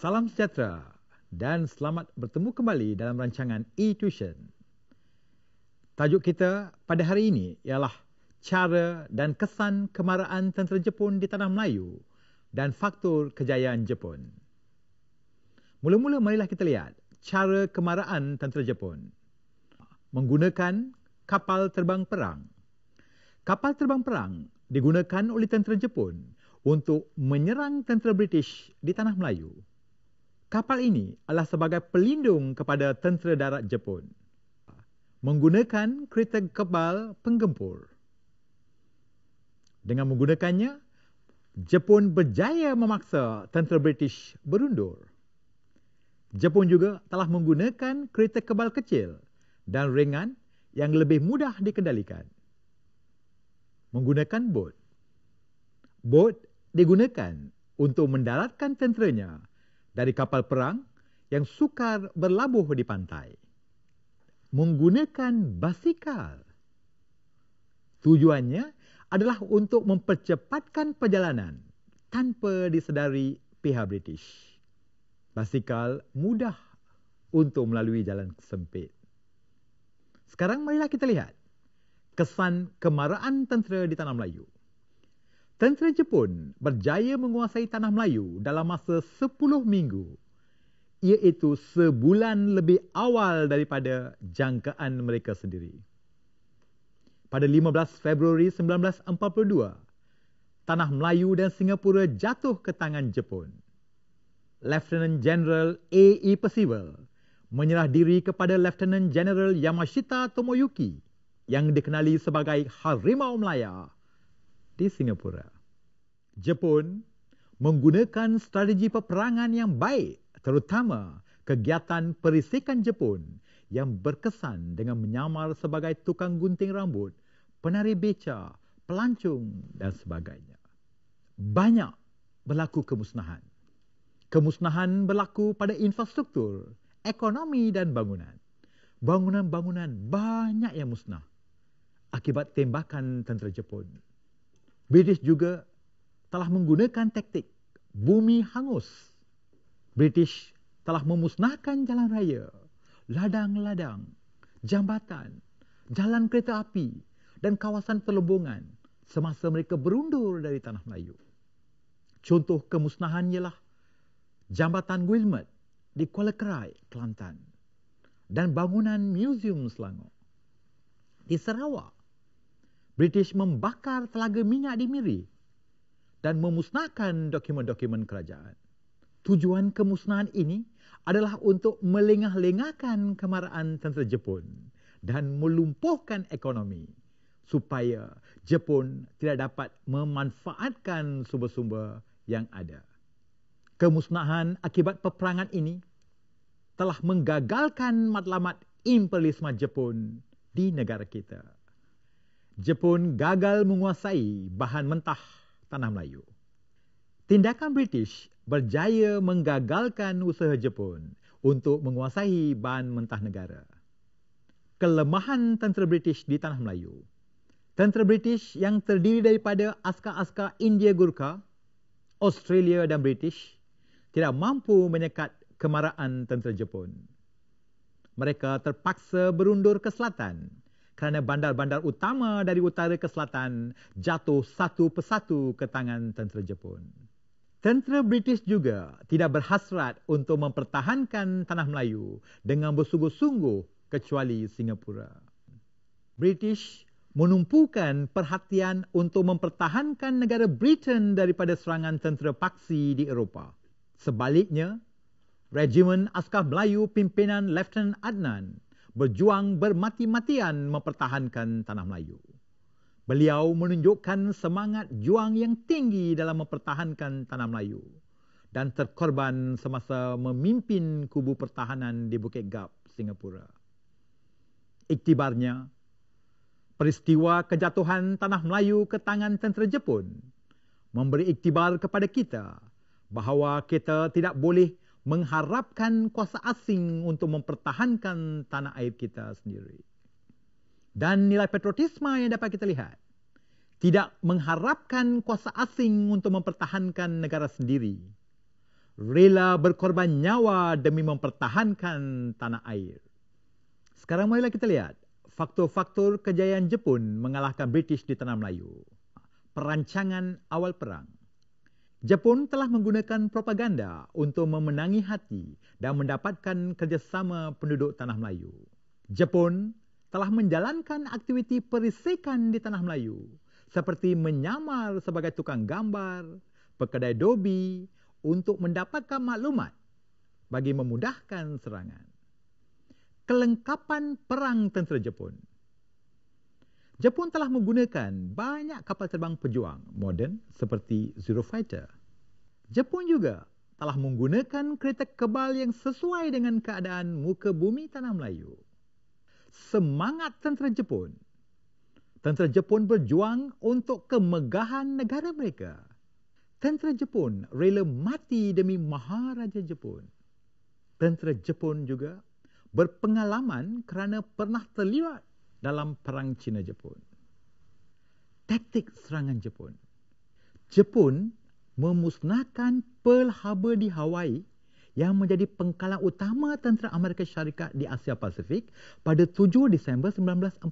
Salam sejahtera dan selamat bertemu kembali dalam rancangan e-tuition. Tajuk kita pada hari ini ialah cara dan kesan kemarahan tentera Jepun di tanah Melayu dan faktor kejayaan Jepun. Mula-mula marilah kita lihat cara kemarahan tentera Jepun. Menggunakan kapal terbang perang. Kapal terbang perang digunakan oleh tentera Jepun untuk menyerang tentera British di tanah Melayu. Kapal ini adalah sebagai pelindung kepada tentera darat Jepun. Menggunakan kereta kebal penggempur. Dengan menggunakannya, Jepun berjaya memaksa tentera British berundur. Jepun juga telah menggunakan kereta kebal kecil dan ringan yang lebih mudah dikendalikan. Menggunakan bot. Bot digunakan untuk mendaratkan tenteranya dari kapal perang yang sukar berlabuh di pantai. Menggunakan basikal. Tujuannya adalah untuk mempercepatkan perjalanan tanpa disedari pihak British. Basikal mudah untuk melalui jalan sempit. Sekarang marilah kita lihat kesan kemarahan tentera di tanah Melayu. Tentera Jepun berjaya menguasai tanah Melayu dalam masa 10 minggu iaitu sebulan lebih awal daripada jangkaan mereka sendiri. Pada 15 Februari 1942, tanah Melayu dan Singapura jatuh ke tangan Jepun. Lieutenant General A. E. Percival menyerah diri kepada Lieutenant General Yamashita Tomoyuki yang dikenali sebagai Harimau Melayu di Singapura. Jepun menggunakan strategi peperangan yang baik terutama kegiatan perisikan Jepun yang berkesan dengan menyamar sebagai tukang gunting rambut, penari beca, pelancong dan sebagainya. Banyak berlaku kemusnahan. Kemusnahan berlaku pada infrastruktur, ekonomi dan bangunan. Bangunan-bangunan banyak yang musnah akibat tembakan tentera Jepun British juga telah menggunakan taktik bumi hangus. British telah memusnahkan jalan raya, ladang-ladang, jambatan, jalan kereta api dan kawasan perlembungan semasa mereka berundur dari tanah Melayu. Contoh kemusnahan ialah Jambatan Guilmet di Kuala Kerai, Kelantan dan bangunan Museum Selangor. Di Sarawak, British membakar telaga minyak di Miri dan memusnahkan dokumen-dokumen kerajaan. Tujuan kemusnahan ini adalah untuk melengah-lengahkan kemarahan tentera Jepun dan melumpuhkan ekonomi supaya Jepun tidak dapat memanfaatkan sumber-sumber yang ada. Kemusnahan akibat peperangan ini telah menggagalkan matlamat imperialisme Jepun di negara kita. Jepun gagal menguasai bahan mentah tanah Melayu. Tindakan British berjaya menggagalkan usaha Jepun untuk menguasai bahan mentah negara. Kelemahan tentera British di tanah Melayu. Tentera British yang terdiri daripada askar-askar India Gurkha, Australia dan British tidak mampu menyekat kemarahan tentera Jepun. Mereka terpaksa berundur ke selatan kerana bandar-bandar utama dari utara ke selatan jatuh satu persatu ke tangan tentera Jepun. Tentera British juga tidak berhasrat untuk mempertahankan tanah Melayu dengan bersungguh-sungguh kecuali Singapura. British menumpukan perhatian untuk mempertahankan negara Britain daripada serangan tentera paksi di Eropah. Sebaliknya, Regimen Askar Melayu pimpinan Lieutenant Adnan berjuang bermati-matian mempertahankan tanah Melayu. Beliau menunjukkan semangat juang yang tinggi dalam mempertahankan tanah Melayu dan terkorban semasa memimpin kubu pertahanan di Bukit Gap, Singapura. Iktibarnya, peristiwa kejatuhan tanah Melayu ke tangan tentera Jepun memberi iktibar kepada kita bahawa kita tidak boleh mengharapkan kuasa asing untuk mempertahankan tanah air kita sendiri. Dan nilai patriotisme yang dapat kita lihat tidak mengharapkan kuasa asing untuk mempertahankan negara sendiri. Rela berkorban nyawa demi mempertahankan tanah air. Sekarang marilah kita lihat faktor-faktor kejayaan Jepun mengalahkan British di tanah Melayu. Perancangan awal perang. Jepun telah menggunakan propaganda untuk memenangi hati dan mendapatkan kerjasama penduduk Tanah Melayu. Jepun telah menjalankan aktiviti perisikan di Tanah Melayu seperti menyamar sebagai tukang gambar, pekedai dobi untuk mendapatkan maklumat bagi memudahkan serangan. Kelengkapan perang tentera Jepun Jepun telah menggunakan banyak kapal terbang pejuang moden seperti Zero Fighter. Jepun juga telah menggunakan kereta kebal yang sesuai dengan keadaan muka bumi tanah Melayu. Semangat tentera Jepun. Tentera Jepun berjuang untuk kemegahan negara mereka. Tentera Jepun rela mati demi Maharaja Jepun. Tentera Jepun juga berpengalaman kerana pernah terlibat dalam perang China-Jepun. Taktik serangan Jepun. Jepun memusnahkan Pearl Harbor di Hawaii yang menjadi pengkalan utama tentera Amerika Syarikat di Asia Pasifik pada 7 Disember 1941.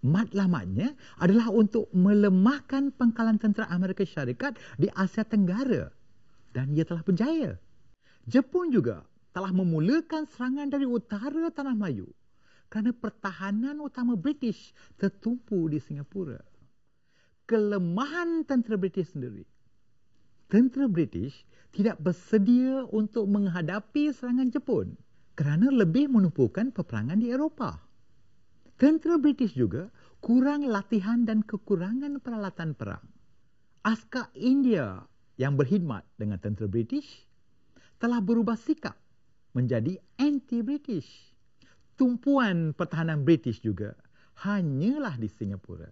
Matlamatnya adalah untuk melemahkan pengkalan tentera Amerika Syarikat di Asia Tenggara dan ia telah berjaya. Jepun juga telah memulakan serangan dari utara tanah Melayu kerana pertahanan utama British tertumpu di Singapura. Kelemahan tentera British sendiri. Tentera British tidak bersedia untuk menghadapi serangan Jepun kerana lebih menumpukan peperangan di Eropah. Tentera British juga kurang latihan dan kekurangan peralatan perang. Askar India yang berkhidmat dengan tentera British telah berubah sikap menjadi anti-British tumpuan pertahanan British juga hanyalah di Singapura.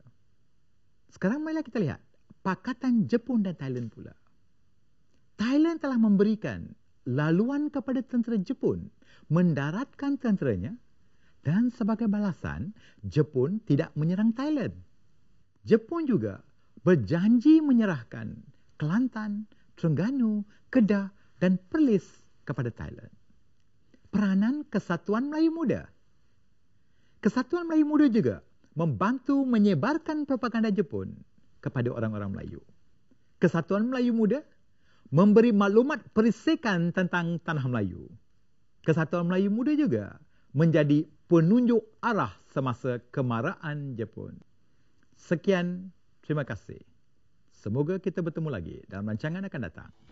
Sekarang mari kita lihat pakatan Jepun dan Thailand pula. Thailand telah memberikan laluan kepada tentera Jepun mendaratkan tenteranya dan sebagai balasan Jepun tidak menyerang Thailand. Jepun juga berjanji menyerahkan Kelantan, Terengganu, Kedah dan Perlis kepada Thailand. Peranan Kesatuan Melayu Muda Kesatuan Melayu Muda juga membantu menyebarkan propaganda Jepun kepada orang-orang Melayu. Kesatuan Melayu Muda memberi maklumat perisikan tentang tanah Melayu. Kesatuan Melayu Muda juga menjadi penunjuk arah semasa kemarahan Jepun. Sekian, terima kasih. Semoga kita bertemu lagi dalam rancangan akan datang.